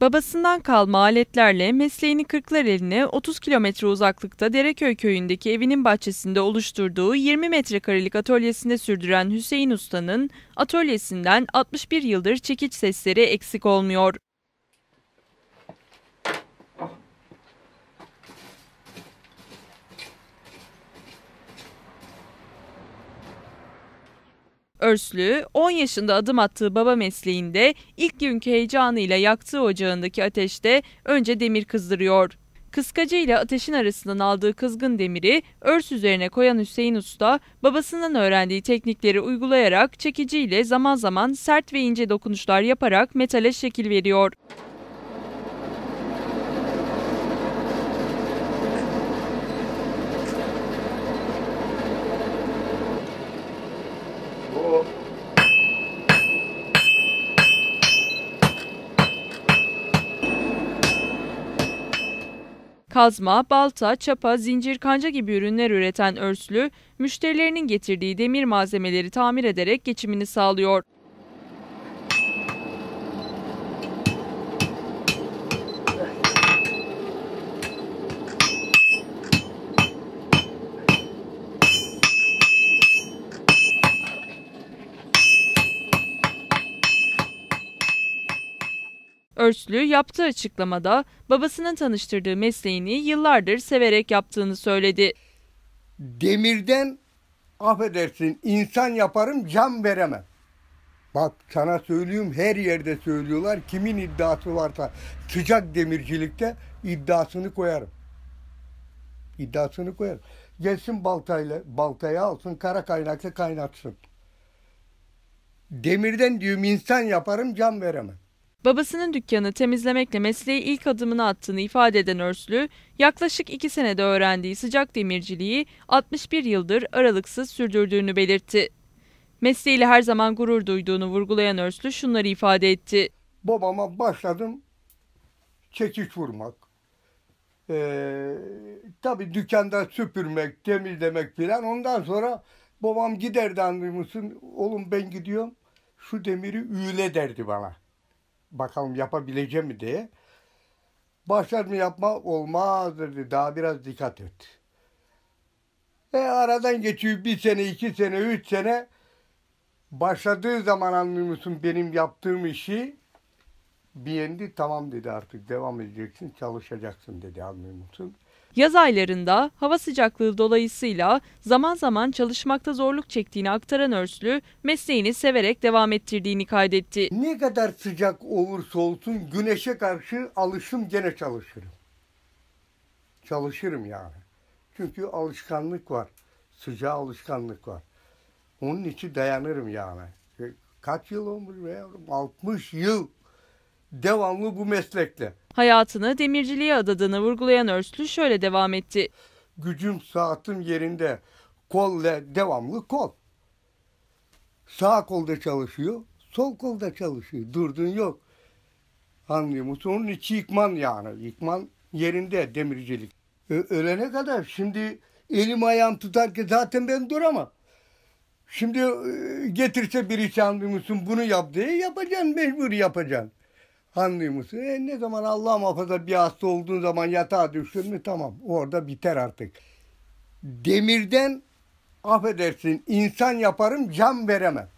Babasından kalma aletlerle mesleğini kırklar eline 30 kilometre uzaklıkta Dereköy köyündeki evinin bahçesinde oluşturduğu 20 metrekarelik atölyesinde sürdüren Hüseyin Usta'nın atölyesinden 61 yıldır çekiç sesleri eksik olmuyor. Örslü 10 yaşında adım attığı baba mesleğinde ilk günkü heyecanıyla yaktığı ocağındaki ateşte önce demir kızdırıyor. Kıskacı ile ateşin arasından aldığı kızgın demiri örs üzerine koyan Hüseyin Usta, babasından öğrendiği teknikleri uygulayarak çekiciyle zaman zaman sert ve ince dokunuşlar yaparak metale şekil veriyor. kazma, balta, çapa, zincir, kanca gibi ürünler üreten Örslü, müşterilerinin getirdiği demir malzemeleri tamir ederek geçimini sağlıyor. Örslü yaptığı açıklamada babasının tanıştırdığı mesleğini yıllardır severek yaptığını söyledi. Demirden affedersin insan yaparım can veremem. Bak sana söylüyorum her yerde söylüyorlar kimin iddiası varsa sıcak demircilikte iddiasını koyarım. İddiasını koyarım. Gelsin baltayla, baltayı alsın kara kaynaklı kaynatsın. Demirden diyorum insan yaparım can veremem. Babasının dükkanı temizlemekle mesleği ilk adımını attığını ifade eden Örslü, yaklaşık iki senede öğrendiği sıcak demirciliği 61 yıldır aralıksız sürdürdüğünü belirtti. Mesleğiyle her zaman gurur duyduğunu vurgulayan Örslü şunları ifade etti. Babama başladım çekiç vurmak. Ee, tabii dükkanda süpürmek, temizlemek filan. Ondan sonra babam giderdi anlıyor musun? Oğlum ben gidiyorum. Şu demiri üyle derdi bana bakalım yapabilecek mi diye. Başlar mı yapma olmaz dedi. Daha biraz dikkat et. E aradan geçiyor bir sene, iki sene, üç sene. Başladığı zaman anlıyorsun benim yaptığım işi beğendi tamam dedi artık devam edeceksin çalışacaksın dedi anlıyor musun? Yaz aylarında hava sıcaklığı dolayısıyla zaman zaman çalışmakta zorluk çektiğini aktaran Örslü mesleğini severek devam ettirdiğini kaydetti. Ne kadar sıcak olursa olsun güneşe karşı alışım gene çalışırım. Çalışırım yani. Çünkü alışkanlık var. Sıcağa alışkanlık var. Onun için dayanırım yani. Kaç yıl olmuş be yavrum? 60 yıl devamlı bu meslekle. Hayatını demirciliğe adadığını vurgulayan Örslü şöyle devam etti. Gücüm saatim yerinde. Kolle devamlı kol. Sağ kolda çalışıyor, sol kolda çalışıyor. Durdun yok. Anlıyor musun? Onun içi yıkman yani. Yıkman yerinde demircilik. Ölene kadar şimdi elim ayağım tutar ki zaten ben duramam. Şimdi e, getirse biri sandı musun bunu yap diye yapacaksın mecbur yapacaksın anlıyor musun? E ne zaman Allah muhafaza bir hasta olduğun zaman yatağa düştün mü tamam orada biter artık. Demirden affedersin insan yaparım cam veremem.